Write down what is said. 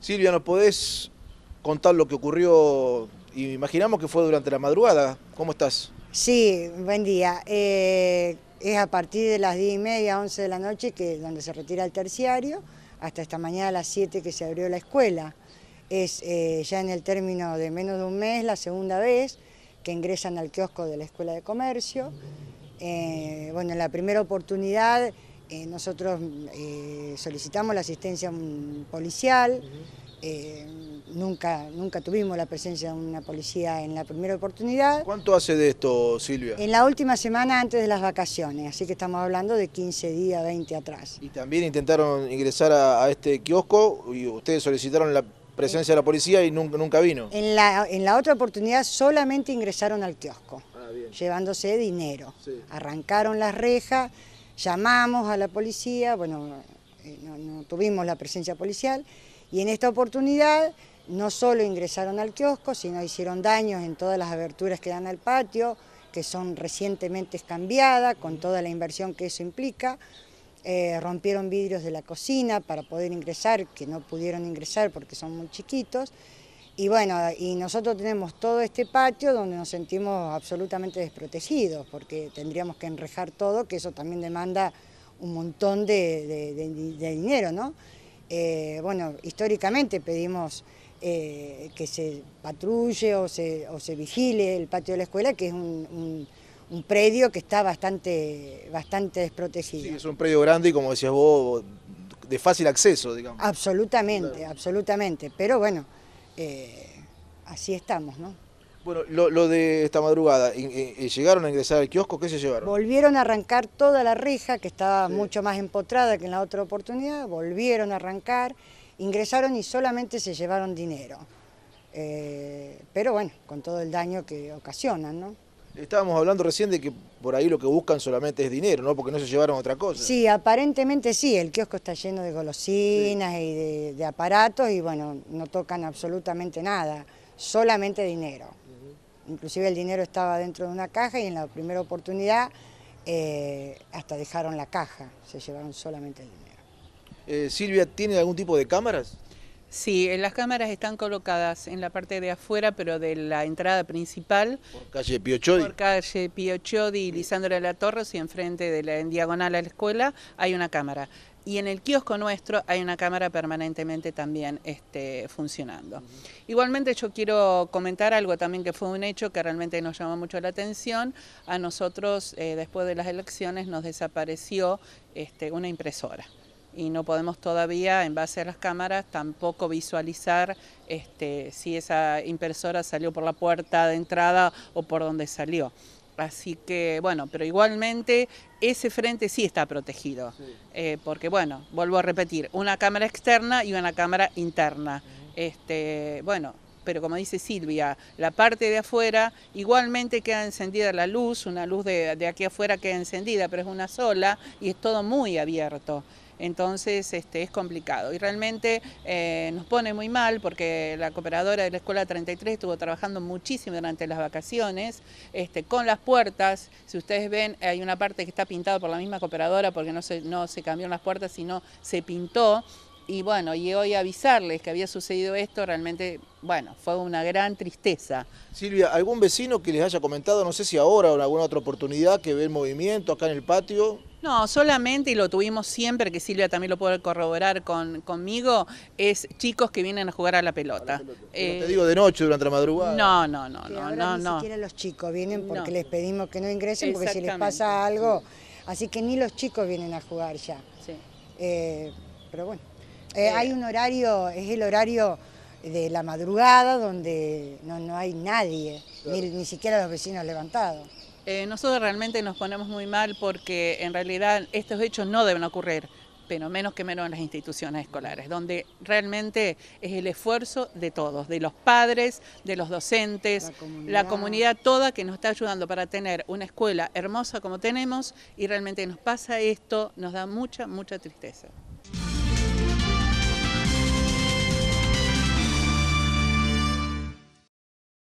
Silvia, ¿nos podés contar lo que ocurrió? Imaginamos que fue durante la madrugada. ¿Cómo estás? Sí, buen día. Eh, es a partir de las 10 y media, 11 de la noche, que donde se retira el terciario, hasta esta mañana a las 7 que se abrió la escuela. Es eh, ya en el término de menos de un mes, la segunda vez que ingresan al kiosco de la Escuela de Comercio. Eh, bueno, en la primera oportunidad eh, nosotros eh, solicitamos la asistencia policial, eh, nunca, nunca tuvimos la presencia de una policía en la primera oportunidad. ¿Cuánto hace de esto, Silvia? En la última semana antes de las vacaciones, así que estamos hablando de 15 días, 20 atrás. Y también intentaron ingresar a, este kiosco y ustedes solicitaron la presencia de la policía y nunca, nunca vino. En la, en la otra oportunidad solamente ingresaron al kiosco, ah, llevándose dinero. Arrancaron las rejas. Llamamos a la policía, bueno, eh, no, tuvimos la presencia policial y en esta oportunidad no solo ingresaron al kiosco, sino hicieron daños en todas las aberturas que dan al patio, que son recientemente cambiadas, con toda la inversión que eso implica. Eh, rompieron vidrios de la cocina para poder ingresar, que no pudieron ingresar porque son muy chiquitos. Y bueno, y nosotros tenemos todo este patio donde nos sentimos absolutamente desprotegidos, porque tendríamos que enrejar todo, que eso también demanda un montón de, dinero, ¿no? Eh, bueno, históricamente pedimos eh, que se patrulle o se, vigile el patio de la escuela, que es un, predio que está bastante, bastante desprotegido. Sí, es un predio grande y como decías vos, de fácil acceso, digamos. Absolutamente, absolutamente. Pero bueno, eh, así estamos, ¿no? Bueno, lo, de esta madrugada, eh, eh, ¿llegaron a ingresar al kiosco? ¿Qué se llevaron? Volvieron a arrancar toda la rija, que estaba mucho más empotrada que en la otra oportunidad, volvieron a arrancar, ingresaron y solamente se llevaron dinero. pero bueno, con todo el daño que ocasionan, ¿no? Estábamos hablando recién de que por ahí lo que buscan solamente es dinero, ¿no? Porque no se llevaron otra cosa. Sí, aparentemente sí, el kiosco está lleno de golosinas y de, aparatos y bueno, no tocan absolutamente nada, solamente dinero. Inclusive el dinero estaba dentro de una caja y en la primera oportunidad eh, hasta dejaron la caja, se llevaron solamente el dinero. Eh, Silvia, ¿tiene algún tipo de cámaras? Sí, las cámaras están colocadas en la parte de afuera, pero de la entrada principal. Por calle Piochodi. Por calle Piochodi y Lisandro de la Torres y enfrente de la, en diagonal a la escuela hay una cámara. Y en el kiosco nuestro hay una cámara permanentemente también este, funcionando. Igualmente yo quiero comentar algo también que fue un hecho que realmente nos llamó mucho la atención. A nosotros, eh, después de las elecciones, nos desapareció este, una impresora y no podemos todavía, en base a las cámaras, tampoco visualizar este, si esa impresora salió por la puerta de entrada o por donde salió. Así que, bueno, pero igualmente ese frente sí está protegido, eh, porque, bueno, vuelvo a repetir, una cámara externa y una cámara interna. este, bueno, pero como dice Silvia, la parte de afuera igualmente queda encendida la luz, una luz de, de aquí afuera queda encendida, pero es una sola y es todo muy abierto entonces este, es complicado. Y realmente eh, nos pone muy mal porque la cooperadora de la Escuela 33 estuvo trabajando muchísimo durante las vacaciones, este, con las puertas, si ustedes ven, hay una parte que está pintada por la misma cooperadora porque no se, no se cambiaron las puertas, sino se pintó y bueno, y hoy avisarles que había sucedido esto, realmente, bueno, fue una gran tristeza. Silvia, ¿algún vecino que les haya comentado, no sé si ahora o en alguna otra oportunidad, que ve el movimiento acá en el patio? No, solamente, y lo tuvimos siempre, que Silvia también lo puede corroborar conmigo, es chicos que vienen a jugar a la pelota. No te digo de noche, durante la madrugada. No, no, no, no, no, no, ni siquiera los chicos vienen porque les pedimos que no ingresen, porque si les pasa algo. Así que ni los chicos vienen a jugar ya. Eh, pero bueno, eh, eh, hay un horario, es el horario de la madrugada donde no, hay nadie, ni siquiera los vecinos levantados. Eh, nosotros realmente nos ponemos muy mal porque en realidad estos hechos no deben ocurrir pero menos que menos en las instituciones escolares, donde realmente es el esfuerzo de todos, de los padres, de los docentes, la comunidad, toda que nos está ayudando para tener una escuela hermosa como tenemos y realmente nos pasa esto, nos da mucha, mucha tristeza.